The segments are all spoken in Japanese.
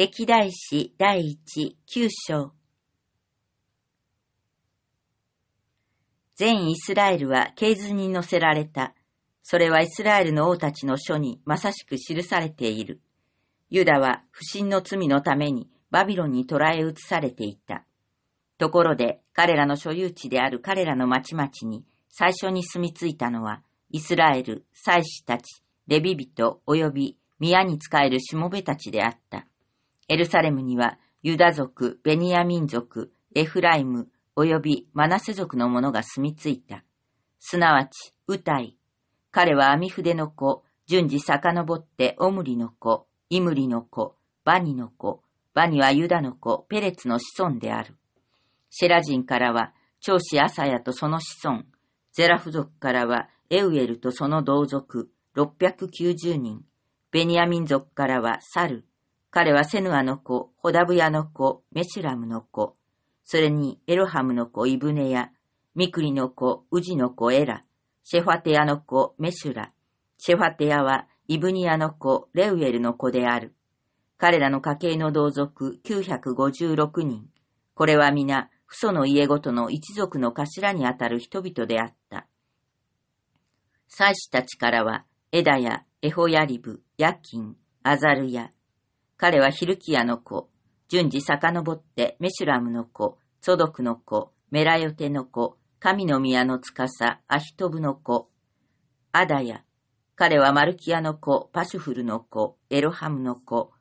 歴代史第一九章全イスラエルは系図に載せられた。それはイスラエルの王たちの書にまさしく記されている。ユダは不審の罪のためにバビロンに捕らえ移されていた。ところで彼らの所有地である彼らの町々に最初に住み着いたのはイスラエル、祭司たち、レビ人及び宮に仕えるしもべたちであった。エルサレムには、ユダ族、ベニヤ民族、エフライム、及びマナセ族の者が住み着いた。すなわち、ウタイ。彼は網筆の子、順次遡ってオムリの子、イムリの子、バニの子、バニはユダの子、ペレツの子孫である。シェラ人からは、長子アサヤとその子孫、ゼラフ族からは、エウエルとその同族、690人、ベニヤ民族からは、サル、彼はセヌアの子、ホダブヤの子、メシュラムの子、それにエロハムの子、イブネヤ、ミクリの子、ウジの子、エラ、シェファテヤの子、メシュラ、シェファテヤはイブニアの子、レウエルの子である。彼らの家系の同族956人。これは皆、父祖の家ごとの一族の頭にあたる人々であった。祭司たちからは、エダヤ、エホヤリブ、ヤキン、アザルヤ、彼はヒルキアの子、順次遡ってメシュラムの子、ソドクの子、メラヨテの子、神の宮の司、アヒトブの子、アダヤ。彼はマルキアの子、パシュフルの子、エロハムの子、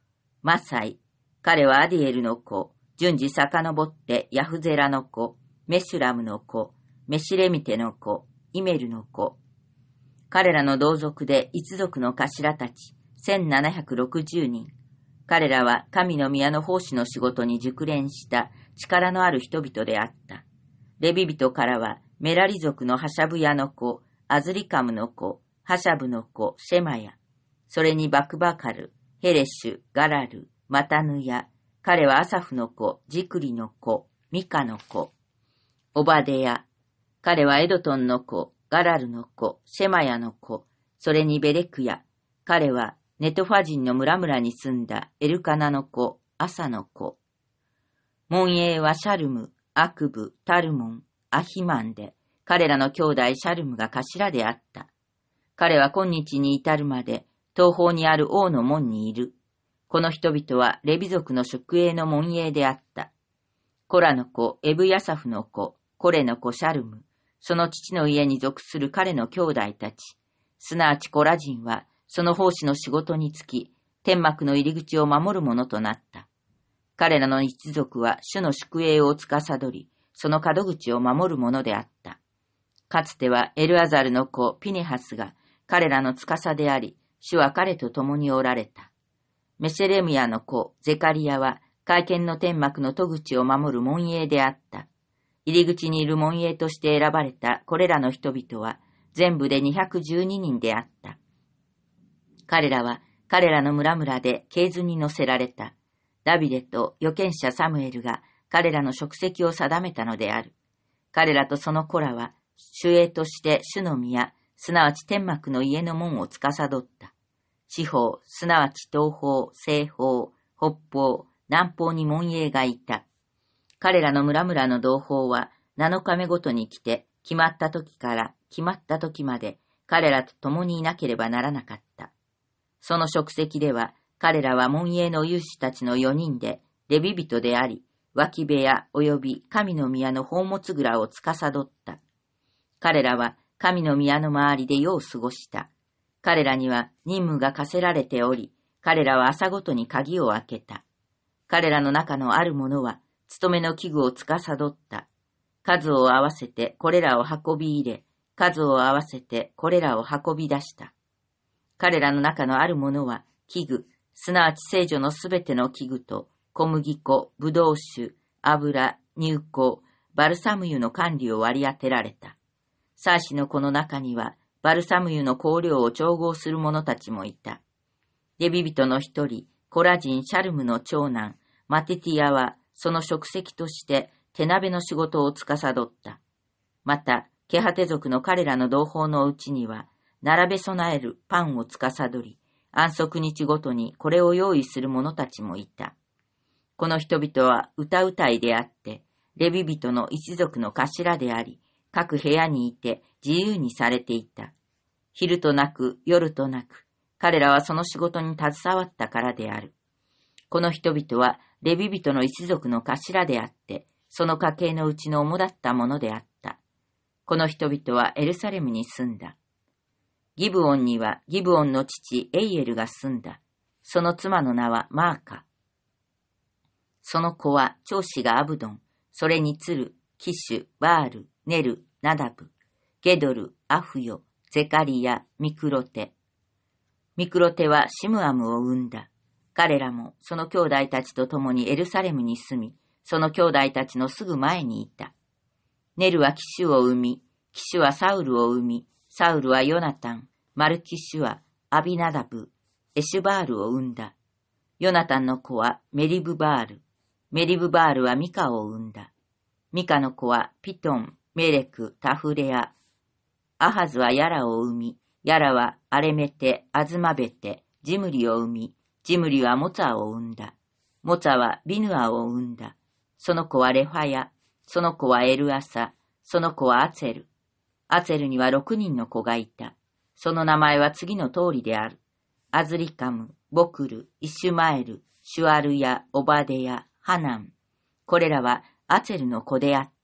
マサイ。彼はアディエルの子、順次遡ってヤフゼラの子、メシュラムの子、メシレミテの子、イメルの子。彼らの同族で一族の頭たち、1760人。彼らは神の宮の奉仕の仕事に熟練した力のある人々であった。レビ人からは、メラリ族のハシャブヤの子、アズリカムの子、ハシャブの子、シェマヤ、それにバクバカル、ヘレシュ、ガラル、マタヌヤ、彼はアサフの子、ジクリの子、ミカの子、オバデヤ、彼はエドトンの子、ガラルの子、シェマヤの子、それにベレクヤ、彼はネトファ人の村々に住んだエルカナの子、アサの子。門営はシャルム、アクブ、タルモン、アヒマンで、彼らの兄弟シャルムが頭であった。彼は今日に至るまで、東方にある王の門にいる。この人々はレビ族の職営の門営であった。コラの子、エブヤサフの子、コレの子シャルム、その父の家に属する彼の兄弟たち、すなわちコラ人は、その奉仕の仕事に就き、天幕の入り口を守るものとなった。彼らの一族は主の宿営を司り、その門口を守るものであった。かつてはエルアザルの子ピネハスが彼らの司であり、主は彼と共におられた。メシェレミアの子ゼカリアは会見の天幕の戸口を守る門営であった。入り口にいる門営として選ばれたこれらの人々は全部で212人であった。彼らは彼らの村々で系図に乗せられた。ダビデと預見者サムエルが彼らの職責を定めたのである。彼らとその子らは、主営として主の宮、すなわち天幕の家の門を司った。四方、すなわち東方、西方、北方、南方に門営がいた。彼らの村々の同胞は、七日目ごとに来て、決まった時から決まった時まで、彼らと共にいなければならなかった。その職責では、彼らは門営の勇士たちの四人で、レビ人であり、脇部屋及び神の宮の宝物蔵を司った。彼らは神の宮の周りで世を過ごした。彼らには任務が課せられており、彼らは朝ごとに鍵を開けた。彼らの中のある者は、勤めの器具を司った。数を合わせてこれらを運び入れ、数を合わせてこれらを運び出した。彼らの中のあるものは、器具、すなわち聖女のすべての器具と、小麦粉、ぶどう酒、油、乳香、バルサム油の管理を割り当てられた。サーシの子の中には、バルサム油の香料を調合する者たちもいた。デビ人の一人、コラジン・シャルムの長男、マテティアは、その職責として手鍋の仕事を司った。また、ケハテ族の彼らの同胞のうちには、並べ備えるパンを司り、安息日ごとにこれを用意する者たちもいた。この人々は歌うたいであって、レビ人の一族の頭であり、各部屋にいて自由にされていた。昼となく夜となく、彼らはその仕事に携わったからである。この人々はレビ人の一族の頭であって、その家系のうちの主だったものであった。この人々はエルサレムに住んだ。ギブオンにはギブオンの父エイエルが住んだ。その妻の名はマーカ。その子は長子がアブドン、それにツル、キシュ、バール、ネル、ナダブ、ゲドル、アフヨ、ゼカリア、ミクロテ。ミクロテはシムアムを生んだ。彼らもその兄弟たちと共にエルサレムに住み、その兄弟たちのすぐ前にいた。ネルは騎手を生み、騎手はサウルを生み、サウルはヨナタン、マルキシュア、アビナダブ、エシュバールを生んだ。ヨナタンの子はメリブバール。メリブバールはミカを生んだ。ミカの子はピトン、メレク、タフレア。アハズはヤラを生み、ヤラはアレメテ、アズマベテ、ジムリを生み、ジムリはモツァを生んだ。モツァはビヌアを生んだ。その子はレファヤ、その子はエルアサ、その子はアツェル。アツェルには六人の子がいた。その名前は次の通りである。アズリカム、ボクル、イシュマエル、シュアルヤ、オバデヤ、ハナン。これらはアツェルの子であった。